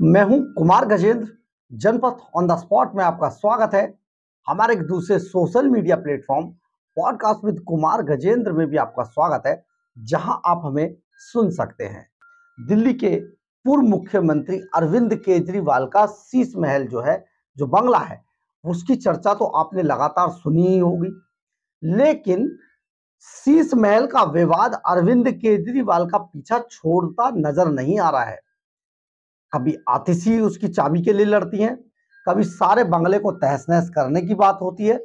मैं हूं Kumar Gajendra Janpath on the spot में आपका स्वागत है हमारे एक दूसरे social media platform podcast with Kumar Gajendra में भी आपका स्वागत है जहां आप हमें सुन सकते हैं दिल्ली के पूर्व मुख्यमंत्री अरविंद केजरीवाल का शीश महल जो है जो बंगला है उसकी चर्चा तो आपने लगातार सुनी ही होगी लेकिन शीश महल का विवाद अरविंद केजरीवाल का पीछा छोड़ता नजर नहीं आ रहा है कभी आतिशी उसकी चाबी के लिए लड़ती हैं कभी सारे बंगले को तहस नहस करने की बात होती है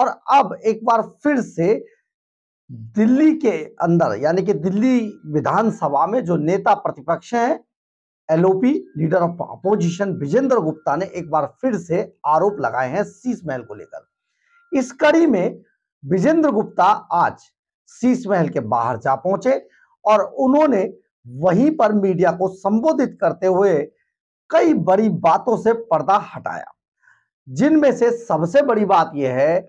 और अब एक बार फिर से दिल्ली के अंदर यानी कि दिल्ली विधानसभा में जो नेता प्रतिपक्ष हैं LOP leader of opposition Vijender Gupta ने एक बार फिर से आरोप लगाए हैं शीश महल को लेकर इस कड़ी में विजेंद्र गुप्ता आज शीश महल के बाहर जा पहुंचे और उन्होंने वहीं पर मीडिया को संबोधित करते हुए कई बड़ी बातों से पर्दा हटाया जिनमें से सबसे बड़ी बात यह है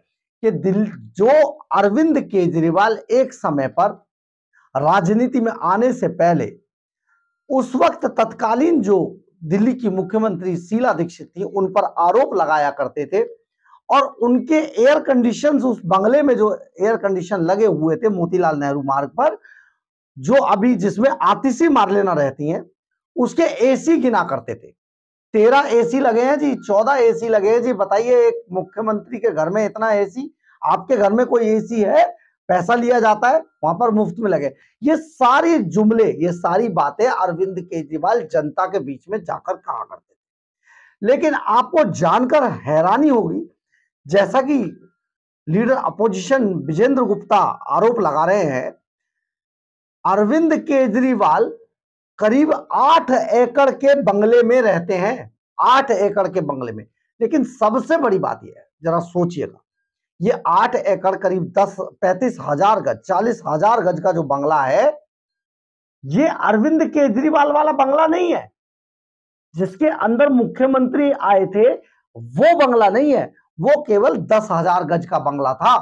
कि दिल जो अरविंद केजरीवाल एक समय पर राजनीति में आने से पहले उस वक्त तत्कालीन जो दिल्ली की मुख्यमंत्री शीला दीक्षित थी उन पर आरोप लगाया करते थे और उनके एयर कंडीशन उस बंगले में जो एयर कंडीशन लगे हुए थे मोतीलाल नेहरू मार्ग पर जो अभी जिसमें आतिशी मार लेना रहती हैं उसके एसी गिना करते थे तेरह एसी लगे हैं जी चौदह एसी लगे हैं जी बताइए एक मुख्यमंत्री के घर में इतना एसी आपके घर में कोई एसी है पैसा लिया जाता है वहां पर मुफ्त में लगे ये सारी जुमले ये सारी बातें अरविंद केजरीवाल जनता के बीच में जाकर कहा करते थे लेकिन आपको जानकर हैरानी होगी जैसा कि लीडर अपोजिशन विजेंद्र गुप्ता आरोप लगा रहे हैं अरविंद केजरीवाल करीब आठ एकड़ के बंगले में रहते हैं आठ एकड़ के बंगले में लेकिन सबसे बड़ी बात यह है जरा सोचिएगा ये आठ एकड़ करीब दस पैंतीस हजार गज चालीस हजार गज का जो बंगला है ये अरविंद केजरीवाल वाला बंगला नहीं है जिसके अंदर मुख्यमंत्री आए थे वो बंगला नहीं है वो केवल दस हजार गज का बंगला था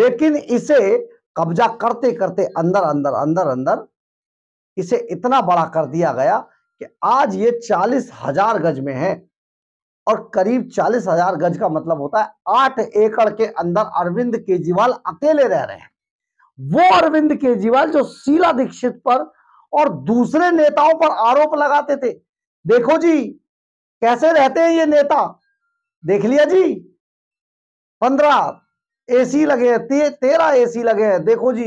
लेकिन इसे कब्जा करते करते अंदर अंदर अंदर अंदर इसे इतना बड़ा कर दिया गया कि आज ये चालीस हजार गज में है और करीब चालीस हजार गज का मतलब होता है आठ एकड़ के अंदर अरविंद केजरीवाल अकेले रह रहे हैं वो अरविंद केजरीवाल जो शीला दीक्षित पर और दूसरे नेताओं पर आरोप लगाते थे देखो जी कैसे रहते हैं ये नेता देख लिया जी पंद्रह एसी लगे हैं ते, तेरह एसी लगे हैं देखो जी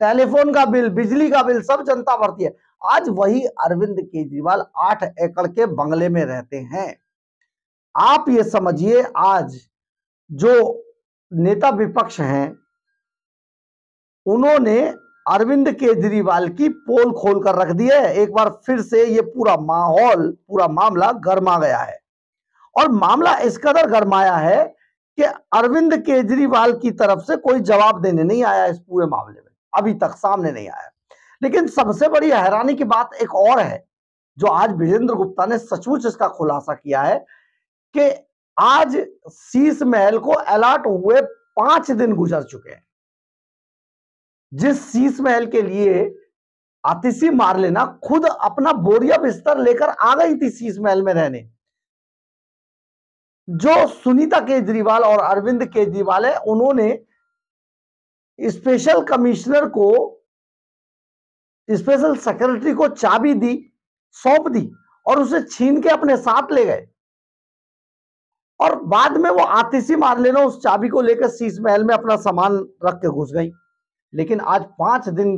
टेलीफोन का बिल बिजली का बिल सब जनता भरती है आज वही अरविंद केजरीवाल आठ एकड़ के बंगले में रहते हैं आप ये समझिए आज जो नेता विपक्ष हैं उन्होंने अरविंद केजरीवाल की पोल खोल कर रख दी है एक बार फिर से ये पूरा माहौल पूरा मामला गर्मा गया है और मामला इस कदर गर्माया है कि अरविंद केजरीवाल की तरफ से कोई जवाब देने नहीं आया इस पूरे मामले में अभी तक सामने नहीं आया लेकिन सबसे बड़ी हैरानी की बात एक और है जो आज विजेंद्र गुप्ता ने सचमुच इसका खुलासा किया है कि आज शीश महल को अलर्ट हुए पांच दिन गुजर चुके हैं जिस शीश महल के लिए आतिशी मार लेना खुद अपना बोरिया बिस्तर लेकर आ गई थी शीश महल में रहने जो सुनीता केजरीवाल और अरविंद केजरीवाल है उन्होंने स्पेशल कमिश्नर को स्पेशल सेक्रेटरी को चाबी दी सौंप दी और उसे छीन के अपने साथ ले गए और बाद में वो आतिशी मार लेना उस चाबी को लेकर शीश महल में अपना सामान रख के घुस गई लेकिन आज पांच दिन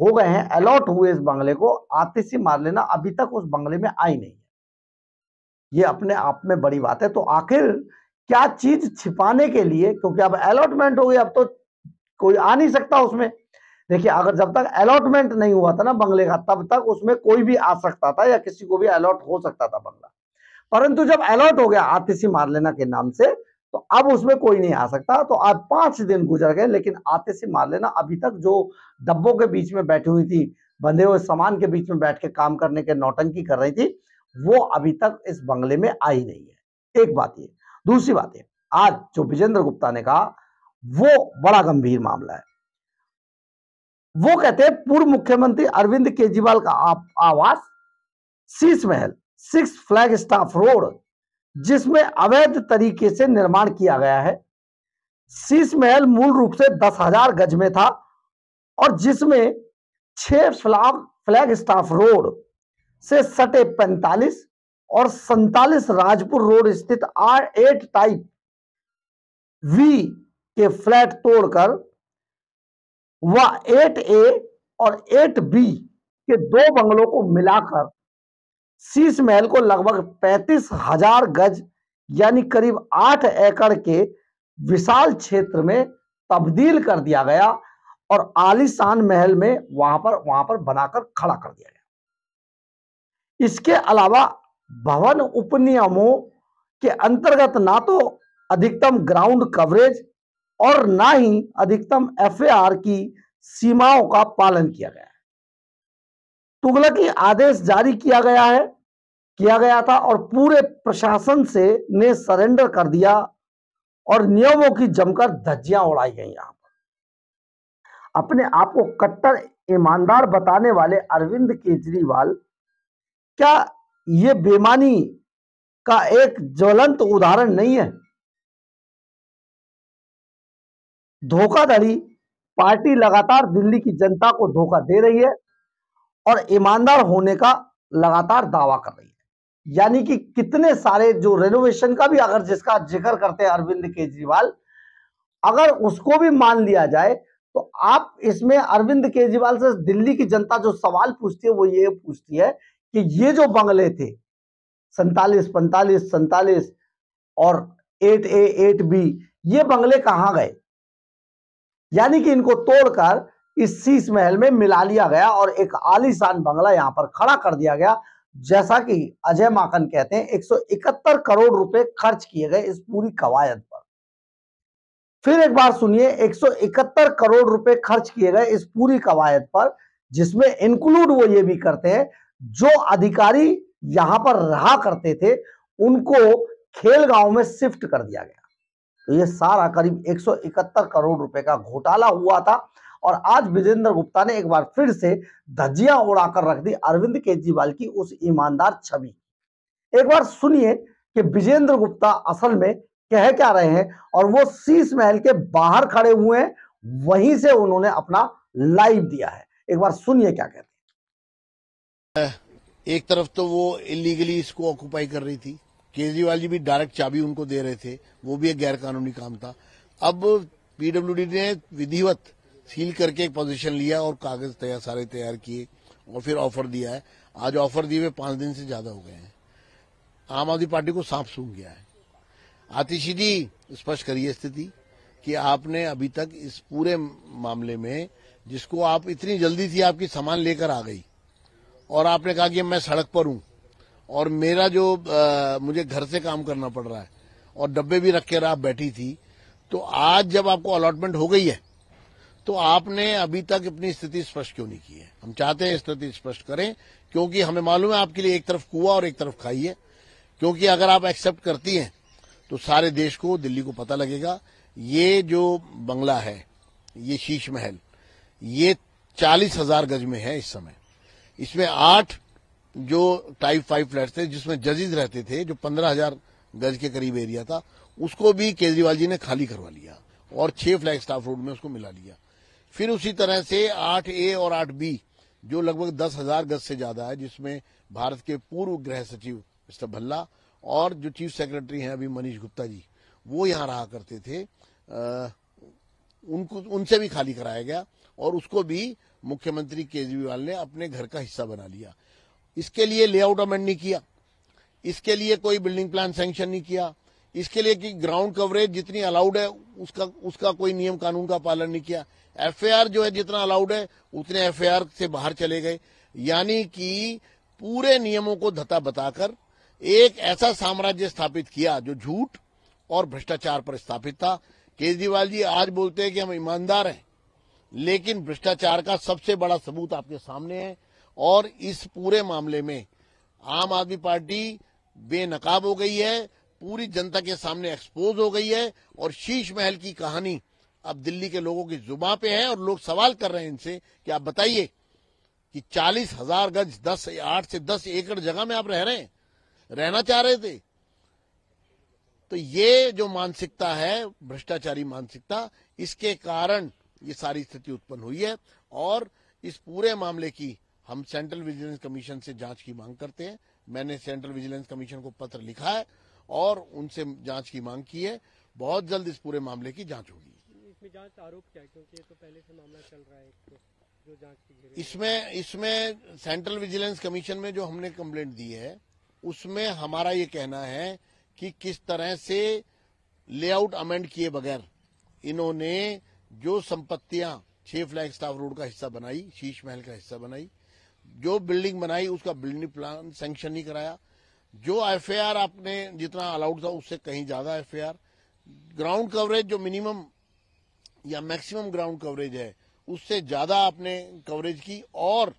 हो गए हैं अलॉट हुए इस बंगले को आतिशी मार लेना अभी तक उस बंगले में आई नहीं ये अपने आप में बड़ी बात है तो आखिर क्या चीज छिपाने के लिए क्योंकि अब अलॉटमेंट हो गई अब तो कोई आ नहीं सकता उसमें देखिए अगर जब तक अलॉटमेंट नहीं हुआ था ना बंगले का तब तक उसमें कोई भी आ सकता था या किसी को भी अलॉट हो सकता था बंगला परंतु जब अलॉट हो गया आतिशी मारलेना के नाम से तो अब उसमें कोई नहीं आ सकता तो आज पांच दिन गुजर गए लेकिन आते से मार लेना अभी तक जो डब्बों के बीच में बैठी हुई थी बंधे हुए सामान के बीच में बैठ के काम करने के नौटंकी कर रही थी वो अभी तक इस बंगले में आई नहीं है एक बात ये दूसरी बात ये आज जो विजेंद्र गुप्ता ने कहा वो बड़ा गंभीर मामला है वो कहते हैं पूर्व मुख्यमंत्री अरविंद केजरीवाल का आवास शीश महल सिक्स फ्लैग स्टाफ रोड जिसमें अवैध तरीके से निर्माण किया गया है शीश महल मूल रूप से दस हजार गज में था और जिसमें छह फ्लैग स्टाफ रोड से सटे 45 और सैतालीस राजपुर रोड स्थित आर एट टाइप वी के फ्लैट तोड़कर व एट ए और एट बी के दो बंगलों को मिलाकर शीश महल को लगभग पैंतीस हजार गज यानी करीब आठ एकड़ के विशाल क्षेत्र में तब्दील कर दिया गया और आलिशान महल में वहां पर वहां पर बनाकर खड़ा कर दिया गया इसके अलावा भवन उपनियमों के अंतर्गत ना तो अधिकतम ग्राउंड कवरेज और ना ही अधिकतम एफएआर की सीमाओं का पालन किया गया तुगलक ही आदेश जारी किया गया है किया गया था और पूरे प्रशासन से ने सरेंडर कर दिया और नियमों की जमकर धज्जियां उड़ाई गई यहां पर अपने आप को कट्टर ईमानदार बताने वाले अरविंद केजरीवाल क्या ये बेमानी का एक ज्वलंत उदाहरण नहीं है धोखाधड़ी पार्टी लगातार दिल्ली की जनता को धोखा दे रही है और ईमानदार होने का लगातार दावा कर रही है यानी कि कितने सारे जो रेनोवेशन का भी अगर जिसका जिक्र करते हैं अरविंद केजरीवाल अगर उसको भी मान लिया जाए तो आप इसमें अरविंद केजरीवाल से दिल्ली की जनता जो सवाल पूछती है वो ये पूछती है कि ये जो बंगले थे सैतालीस पैंतालीस सैतालीस और एट ए एट बी ये बंगले कहाँ गए यानी कि इनको तोड़कर इस शीश महल में मिला लिया गया और एक आलीशान बंगला यहां पर खड़ा कर दिया गया जैसा कि अजय माकन कहते हैं 171 करोड़ रुपए खर्च किए गए इस पूरी कवायद पर फिर एक बार सुनिए 171 करोड़ रुपए खर्च किए गए इस पूरी कवायद पर जिसमें इंक्लूड वो ये भी करते हैं जो अधिकारी यहां पर रहा करते थे उनको खेलगांव में शिफ्ट कर दिया गया तो ये सारा करीब 171 करोड़ रुपए का घोटाला हुआ था और आज विजेंद्र गुप्ता ने एक बार फिर से धज्जियां उड़ाकर रख दी अरविंद केजरीवाल की उस ईमानदार छवि एक बार सुनिए कि विजेंद्र गुप्ता असल में कह क्या रहे हैं और वो शीश महल के बाहर खड़े हुए हैं वहीं से उन्होंने अपना लाइव दिया है एक बार सुनिए क्या कहते हैं एक तरफ तो वो इलीगली इसको ऑक्यूपाई कर रही थी केजरीवाल जी भी डायरेक्ट चाबी उनको दे रहे थे वो भी एक गैर कानूनी काम था अब पीडब्ल्यूडी ने विधिवत सील करके एक पोजीशन लिया और कागज तैयार सारे तैयार किए और फिर ऑफर दिया है आज ऑफर दिए हुए पांच दिन से ज्यादा हो गए हैं आम आदमी पार्टी को सांप सूंघ गया है आतिशी जी स्पष्ट करिए स्थिति कि आपने अभी तक इस पूरे मामले में जिसको आप इतनी जल्दी थी आपकी सामान लेकर आ गई और आपने कहा कि मैं सड़क पर हूं और मेरा जो आ, मुझे घर से काम करना पड़ रहा है और डब्बे भी रख के आप बैठी थी तो आज जब आपको अलॉटमेंट हो गई है तो आपने अभी तक अपनी स्थिति स्पष्ट क्यों नहीं की है हम चाहते हैं स्थिति स्पष्ट करें क्योंकि हमें मालूम है आपके लिए एक तरफ कुआ और एक तरफ खाई है क्योंकि अगर आप एक्सेप्ट करती हैं तो सारे देश को दिल्ली को पता लगेगा ये जो बंगला है ये शीश महल ये चालीस हजार गज में है इस समय इसमें आठ जो टाइप फाइव फ्लैट थे जिसमें जजेज रहते थे जो पंद्रह हजार गज के करीब एरिया था उसको भी केजरीवाल जी ने खाली करवा लिया और छह फ्लैग स्टाफ रोड में उसको मिला लिया फिर उसी तरह से आठ ए और आठ बी जो लगभग दस हजार गज से ज्यादा है जिसमें भारत के पूर्व गृह सचिव मिस्टर भल्ला और जो चीफ सेक्रेटरी हैं अभी मनीष गुप्ता जी वो यहां रहा करते थे आ, उनको उनसे भी खाली कराया गया और उसको भी मुख्यमंत्री केजरीवाल ने अपने घर का हिस्सा बना लिया इसके लिए लेआउट अमेंड नहीं किया इसके लिए कोई बिल्डिंग प्लान सेंक्शन नहीं किया इसके लिए कि ग्राउंड कवरेज जितनी अलाउड है उसका उसका कोई नियम कानून का पालन नहीं किया एफएआर जो है जितना अलाउड है उतने एफएआर से बाहर चले गए यानी कि पूरे नियमों को धता बताकर एक ऐसा साम्राज्य स्थापित किया जो झूठ और भ्रष्टाचार पर स्थापित था केजरीवाल जी आज बोलते हैं कि हम ईमानदार हैं लेकिन भ्रष्टाचार का सबसे बड़ा सबूत आपके सामने है और इस पूरे मामले में आम आदमी पार्टी बेनकाब हो गई है पूरी जनता के सामने एक्सपोज हो गई है और शीश महल की कहानी अब दिल्ली के लोगों की जुबा पे है और लोग सवाल कर रहे हैं इनसे कि आप बताइए कि चालीस हजार गज दस आठ से दस एकड़ जगह में आप रह रहे हैं रहना चाह रहे थे तो ये जो मानसिकता है भ्रष्टाचारी मानसिकता इसके कारण ये सारी स्थिति उत्पन्न हुई है और इस पूरे मामले की हम सेंट्रल विजिलेंस कमीशन से जांच की मांग करते हैं मैंने सेंट्रल विजिलेंस कमीशन को पत्र लिखा है और उनसे जांच की मांग की है बहुत जल्द इस पूरे मामले की जांच होगी इसमें जांच आरोप क्या क्योंकि ये तो पहले से मामला चल रहा है तो, जो जांच की इसमें इसमें सेंट्रल विजिलेंस कमीशन में जो हमने कंप्लेंट दी है उसमें हमारा ये कहना है कि किस तरह से लेआउट अमेंड किए बगैर इन्होंने जो संपत्तियां छह फ्लैग स्टाफ रोड का हिस्सा बनाई शीश महल का हिस्सा बनाई जो बिल्डिंग बनाई उसका बिल्डिंग प्लान सैंक्शन नहीं कराया जो एफआईआर आपने जितना अलाउड था उससे कहीं ज्यादा एफआईआर ग्राउंड कवरेज जो मिनिमम या मैक्सिमम ग्राउंड कवरेज है उससे ज्यादा आपने कवरेज की और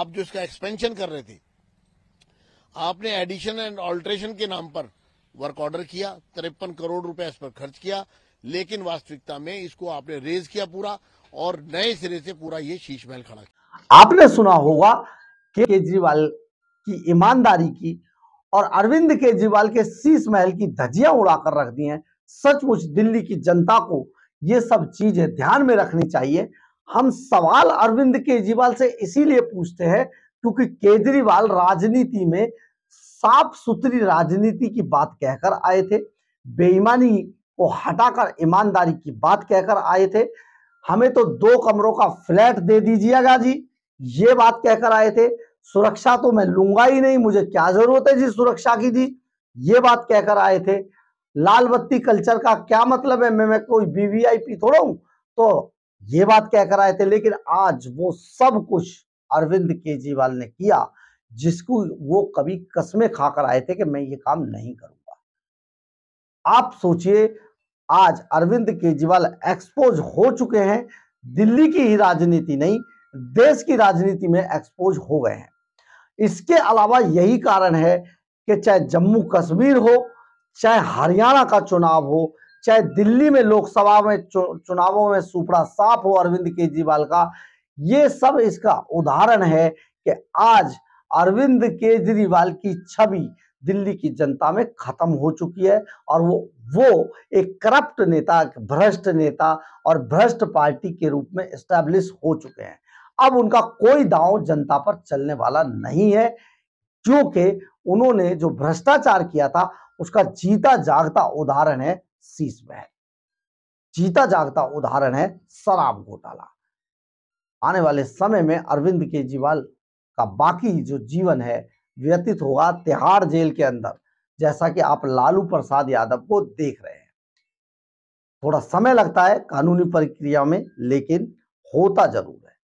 आप जो इसका एक्सपेंशन कर रहे थे आपने एडिशन एंड ऑल्ट्रेशन के नाम पर वर्क ऑर्डर किया तिरपन करोड़ रुपए इस पर खर्च किया लेकिन वास्तविकता में इसको आपने रेज किया पूरा और नए सिरे से पूरा ये शीश महल खड़ा किया आपने सुना होगा कि केजरीवाल की ईमानदारी की और अरविंद केजरीवाल के शीश महल की धजिया उड़ाकर रख दी है सचमुच दिल्ली की जनता को ये सब चीजें ध्यान में रखनी चाहिए हम सवाल अरविंद केजरीवाल से इसीलिए पूछते हैं क्योंकि केजरीवाल राजनीति में साफ सुथरी राजनीति की बात कहकर आए थे बेईमानी को हटाकर ईमानदारी की बात कहकर आए थे हमें तो दो कमरों का फ्लैट दे दीजिएगा जी ये बात कहकर आए थे सुरक्षा तो मैं लूंगा ही नहीं मुझे क्या जरूरत है जी सुरक्षा की जी ये बात कहकर आए थे लाल बत्ती कल्चर का क्या मतलब है मैं मैं कोई वीवीआईपी थोड़ा हूं तो ये बात कहकर आए थे लेकिन आज वो सब कुछ अरविंद केजरीवाल ने किया जिसको वो कभी कसमें खाकर आए थे कि मैं ये काम नहीं करूंगा आप सोचिए आज अरविंद केजरीवाल एक्सपोज हो चुके हैं दिल्ली की ही राजनीति नहीं देश की राजनीति में एक्सपोज हो गए हैं इसके अलावा यही कारण है कि चाहे जम्मू कश्मीर हो चाहे हरियाणा का चुनाव हो चाहे दिल्ली में लोकसभा में चुनावों में सुपड़ा साफ हो अरविंद केजरीवाल का ये सब इसका उदाहरण है कि आज अरविंद केजरीवाल की छवि दिल्ली की जनता में खत्म हो चुकी है और वो वो एक करप्ट नेता भ्रष्ट नेता और भ्रष्ट पार्टी के रूप में स्टैब्लिश हो चुके हैं अब उनका कोई दांव जनता पर चलने वाला नहीं है क्योंकि उन्होंने जो भ्रष्टाचार किया था उसका जीता जागता उदाहरण है शीश महल जीता जागता उदाहरण है शराब घोटाला आने वाले समय में अरविंद केजरीवाल का बाकी जो जीवन है व्यतीत होगा तिहाड़ जेल के अंदर जैसा कि आप लालू प्रसाद यादव को देख रहे हैं थोड़ा समय लगता है कानूनी प्रक्रिया में लेकिन होता जरूर है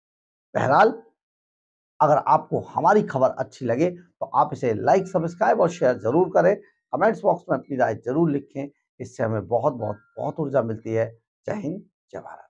बहरहाल अगर आपको हमारी खबर अच्छी लगे तो आप इसे लाइक सब्सक्राइब और शेयर जरूर करें कमेंट्स बॉक्स में अपनी राय जरूर लिखें इससे हमें बहुत बहुत बहुत ऊर्जा मिलती है जय हिंद जय भारत